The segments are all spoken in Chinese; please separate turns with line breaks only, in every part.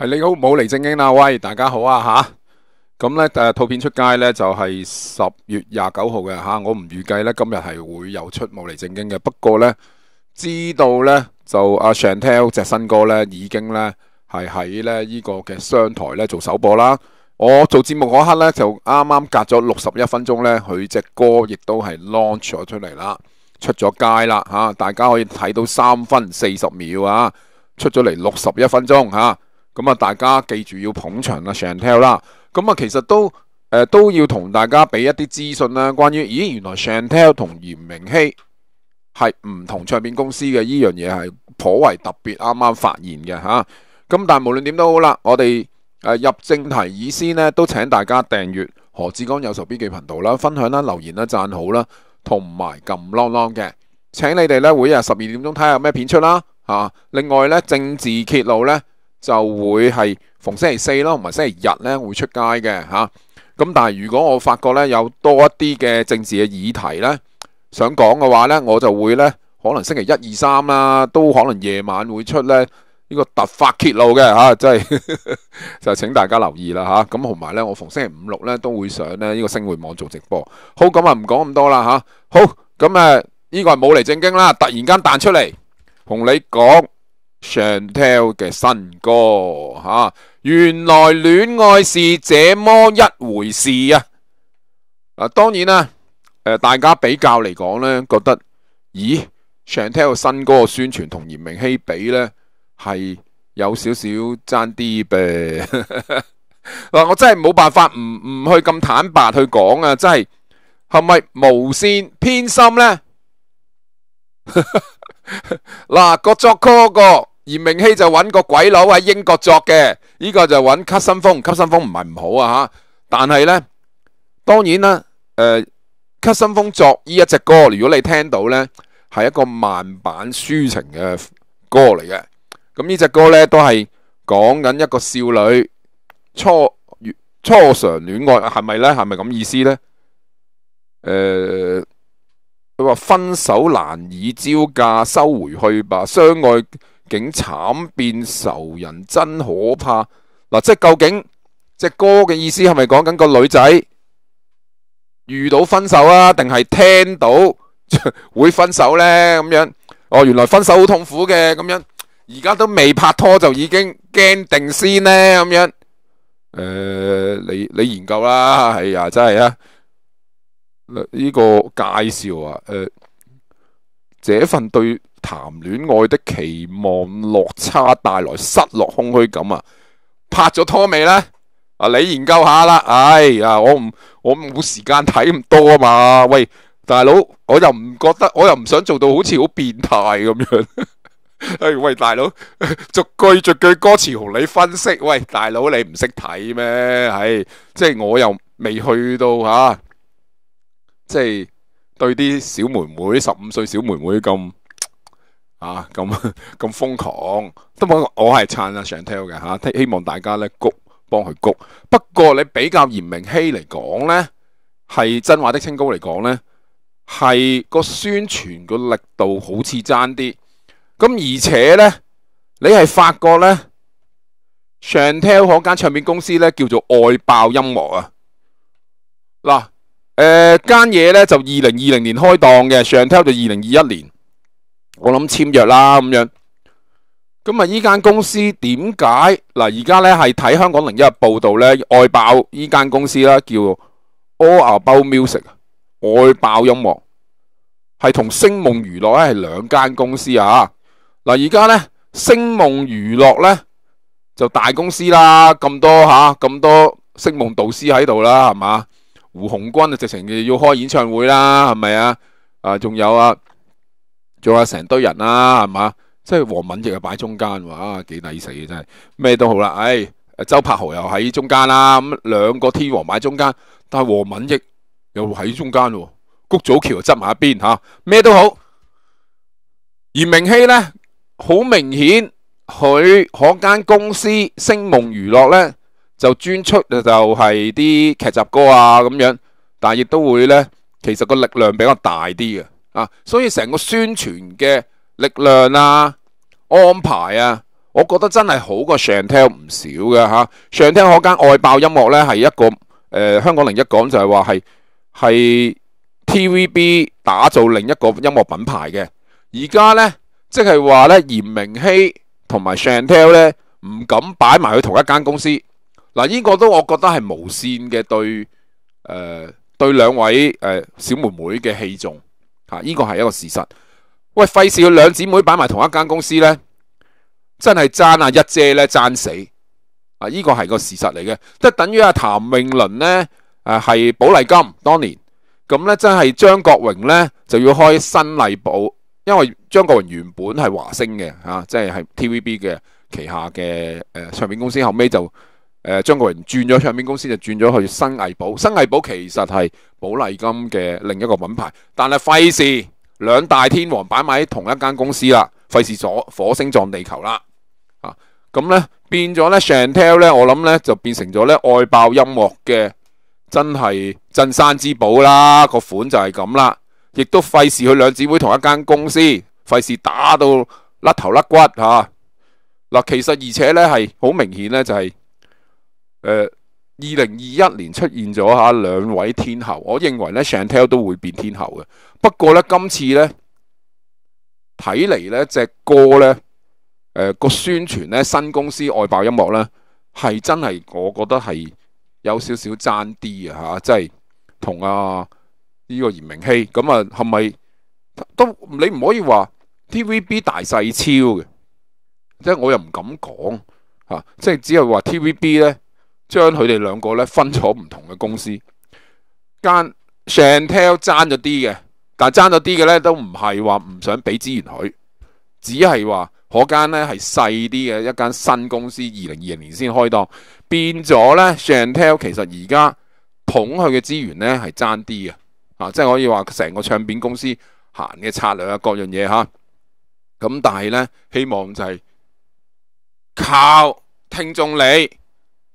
系你好，冇嚟正经啦，喂，大家好啊，吓咁咧。诶，套片出街咧，就系十月廿九号嘅吓。我唔预计咧，今日系会有出冇嚟正经嘅。不过咧，知道咧就阿 c h a n t e l 只新歌咧，已经咧系喺咧呢个嘅商台咧做首播啦。我做节目嗰刻咧就啱啱隔咗六十一分钟咧，佢只歌亦都系 launch 咗出嚟啦，出咗街啦吓。大家可以睇到三分四十秒啊，出咗嚟六十一分钟吓。咁啊，大家記住要捧場啦 c h a n t e l 啦。咁啊，其實都誒都要同大家俾一啲資訊啦。關於咦，原來 c h a n t e l 同嚴明熙係唔同唱片公司嘅，呢樣嘢係頗為特別。啱啱發现嘅吓。咁但系無論點都好啦，我哋誒入正題，以先呢，都請大家訂閱何志剛有仇筆記頻道啦，分享啦、留言啦、赞好啦，同埋撳啷啷嘅。請你哋咧每日十二點鐘睇下有咩片出啦嚇。另外咧政治揭露咧。就会系逢星期四啦，同埋星期日咧会出街嘅吓。咁但系如果我发觉咧有多一啲嘅政治嘅议题咧想讲嘅话咧，我就会咧可能星期一二三啦，都可能夜晚会出咧呢个突发揭露嘅吓，即系 就请大家留意啦吓。咁同埋咧，我逢星期五六咧都会上咧呢个星汇网做直播。好，咁啊唔讲咁多啦吓。好，咁诶呢个系冇嚟正经啦，突然间弹出嚟同你讲。上 h t e l 嘅新歌吓，原来恋爱是这么一回事啊！啊，当然啦，诶，大家比较嚟讲咧，觉得咦上 h t e l 嘅新歌嘅宣传同严明希比咧，系有少少争啲呗。嗱，我真系冇办法，唔唔去咁坦白去讲啊，真系系咪无线偏心咧？嗱，个作歌个严明熙就揾个鬼佬喺英国作嘅，呢个就揾吸新风，吸新风唔系唔好啊吓，但系呢，当然啦，诶，吸新风作呢一只歌，如果你听到呢，系一个慢版抒情嘅歌嚟嘅，咁呢只歌呢，都系讲紧一个少女初初尝恋爱，系咪呢？系咪咁意思呢？诶。佢话分手难以招架，收回去吧。相爱竟惨变仇人，真可怕。嗱，即系究竟只歌嘅意思系咪讲紧个女仔遇到分手啊，定系听到会分手呢？咁样哦，原来分手好痛苦嘅，咁样而家都未拍拖就已经惊定先呢？咁样诶，你你研究啦。哎呀，真系啊！呢个介绍啊，诶，这份对谈恋爱的期望落差带来失落空虚感啊，拍咗拖未呢？啊，你研究下啦。哎呀，我唔，我冇时间睇咁多啊嘛。喂，大佬，我又唔觉得，我又唔想做到好似好变态咁样。喂，大佬，逐句逐句歌词同你分析。喂，大佬，你唔识睇咩？系，即系我又未去到吓。即系对啲小妹妹，十五岁小妹妹咁啊，咁 咁疯狂。都冇，我系撑阿 Shantel 嘅吓，希希望大家咧谷帮佢谷。不过你比较严明希嚟讲咧，系真话的清高嚟讲咧，系个宣传个力度好似争啲。咁而且咧，你系发觉咧，Shantel 嗰间唱片公司咧叫做爱爆音乐啊，嗱。诶，间嘢咧就二零二零年开档嘅，上挑就二零二一年，我谂签约啦咁样。咁啊，依间公司点解嗱？而家咧系睇香港零一日报道咧，外爆依间公司啦，叫 All About Music，外爆音乐系同星梦娱乐咧系两间公司啊。嗱，而家咧星梦娱乐咧就大公司啦，咁多吓咁多星梦导师喺度啦，系嘛？胡鸿钧啊，直情要开演唱会啦，系咪啊？啊，仲有啊，仲有成堆人啦，系嘛？即系黄敏奕又摆中间，哇！几抵死嘅真系，咩都好啦，唉，周柏豪又喺中间啦，咁两个天王摆中间，但系黄敏奕又喺中间，谷祖侨又执埋一边吓，咩都好。而明熙咧，好明显佢嗰间公司星梦娱乐咧。就專出就係啲劇集歌啊咁樣，但亦都會呢，其實個力量比較大啲嘅啊，所以成個宣傳嘅力量啊、安排啊，我覺得真係好過上 h a n e l 唔少嘅吓。s h a n e l 嗰間外爆音樂呢，係一個誒香港另一讲就係話係系 TVB 打造另一個音樂品牌嘅。而家呢，即係話呢，嚴明熙同埋上 h a n e l 唔敢擺埋去同一間公司。嗱，呢個都我覺得係無线嘅對誒对兩位誒小妹妹嘅器重吓，呢個係一個事實。喂，費事佢兩姊妹擺埋同一間公司咧，真係争啊！一姐咧争死啊！呢個係個事實嚟嘅，即系等於阿譚詠麟咧诶係寶麗金當年，咁咧真係張國榮咧就要開新丽寶，因為張國榮原本係華星嘅吓，即係係 TVB 嘅旗下嘅誒唱片公司，後尾就。诶，张国荣转咗唱片公司就转咗去新艺宝。新艺宝其实系寶丽金嘅另一个品牌，但系费事两大天王摆埋喺同一间公司啦，费事左火星撞地球啦啊！咁咧变咗咧 c h a n t e l 咧，我谂咧就变成咗咧爱爆音乐嘅真系镇山之宝啦。个款就系咁啦，亦都费事去两姊妹同一间公司，费事打到甩头甩骨吓嗱。其实而且咧系好明显咧就系。诶，二零二一年出现咗吓两位天后，我认为咧，Chantel 都会变天后嘅。不过咧，今次咧睇嚟咧只歌咧，诶个宣传咧，新公司外爆音乐咧系真系，我觉得系有少少争啲啊吓，即系同啊呢个严明熙咁啊，系咪都你唔可以话 T V B 大细超嘅？即系我又唔敢讲吓，即系只系话 T V B 咧。将佢哋两个咧分咗唔同嘅公司间上 h a n t e l 争咗啲嘅，但系争咗啲嘅咧都唔系话唔想俾资源佢，只系话嗰间咧系细啲嘅一间新公司，二零二零年先开档，变咗咧上 h a n t e l 其实而家捧佢嘅资源咧系争啲嘅啊，即系可以话成个唱片公司行嘅策略啊，各样嘢吓咁，但系咧希望就系靠听众你。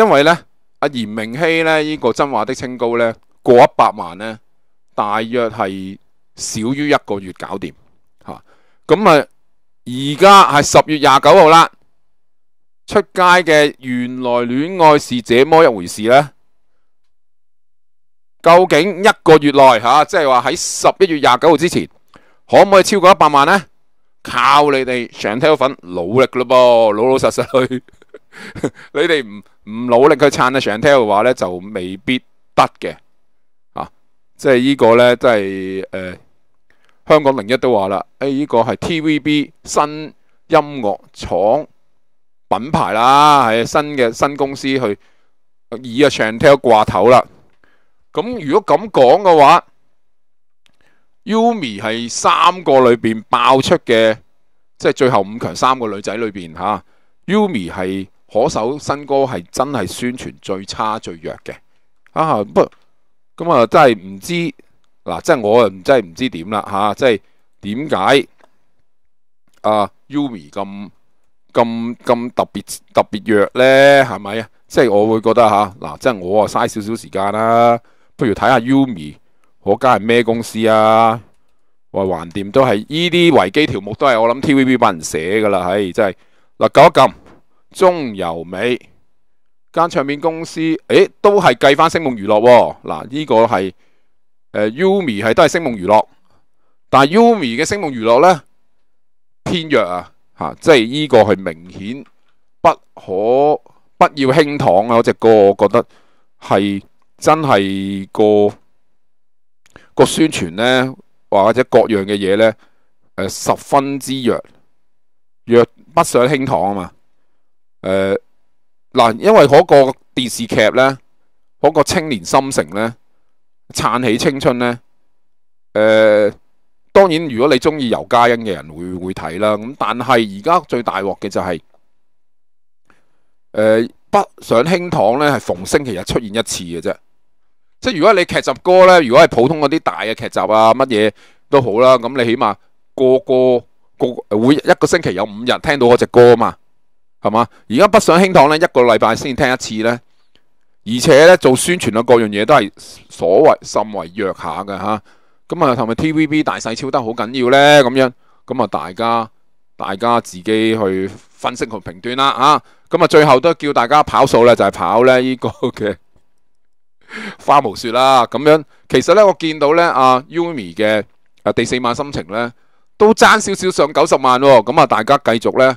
因为咧，阿严明希咧呢个真话的清高咧过一百万咧，大约系少于一个月搞掂吓。咁啊，而家系十月廿九号啦，出街嘅原来恋爱是这么一回事咧。究竟一个月内吓，即系话喺十一月廿九号之前，可唔可以超过一百万咧？靠你哋上 t a l 粉努力噶咯噃，老老实实去。你哋唔唔努力去撑得上 h a 嘅话咧，就未必得嘅啊！即系呢个咧，即系诶，香港零一都话啦，诶呢个系 TVB 新音乐厂品牌啦，系新嘅新公司去以啊 c h a 挂头啦。咁如果咁讲嘅话 u m i 系三个里边爆出嘅，即系最后五强三个女仔里边吓，Yumi 系。可首新歌係真係宣傳最差最弱嘅啊！不咁啊，真係唔知嗱，即係我啊，真係唔知點啦吓，即係點解啊 Umi 咁咁咁特別特别弱咧？係咪啊？即係我會覺得吓嗱，即係我啊嘥少少時間啦，不如睇下 Umi 嗰間係咩公司啊？喂，横掂都係依啲維基條目都係我諗 TVB 帮人寫噶啦，唉，真係嗱，九一揿。中游美间唱片公司，诶，都系计翻星梦娱乐嗱。呢个系诶 Yumi 系都系星梦娱乐，但系 u m i 嘅星梦娱乐咧偏弱啊吓，即系呢个系明显不可不要轻躺啊。嗰只歌我觉得系真系个个宣传咧或者各样嘅嘢咧诶十分之弱，弱不上轻躺啊嘛。诶，嗱，因为嗰个电视剧呢，嗰个青年心城呢，撑起青春呢，诶，当然如果你中意尤嘉欣嘅人会会睇啦。咁但系而家最大镬嘅就系，诶，北上兴堂呢系逢星期日出现一次嘅啫。即系如果你剧集歌呢，如果系普通嗰啲大嘅剧集啊，乜嘢都好啦，咁你起码个个个会一个星期有五日听到嗰只歌嘛。系嘛？而家北上兴堂咧，一個禮拜先聽一次咧，而且咧做宣傳啊，各樣嘢都係所謂甚為弱下嘅吓。咁啊，同埋 TVB 大細超得好緊要咧，咁樣咁啊，大家大家自己去分析同評斷啦吓。咁啊，最後都叫大家跑數咧，就係跑咧呢個嘅 花無雪啦。咁樣其實咧，我見到咧阿 Umi 嘅啊第四晚心情咧都争少少上九十萬喎。咁啊，大家繼續咧。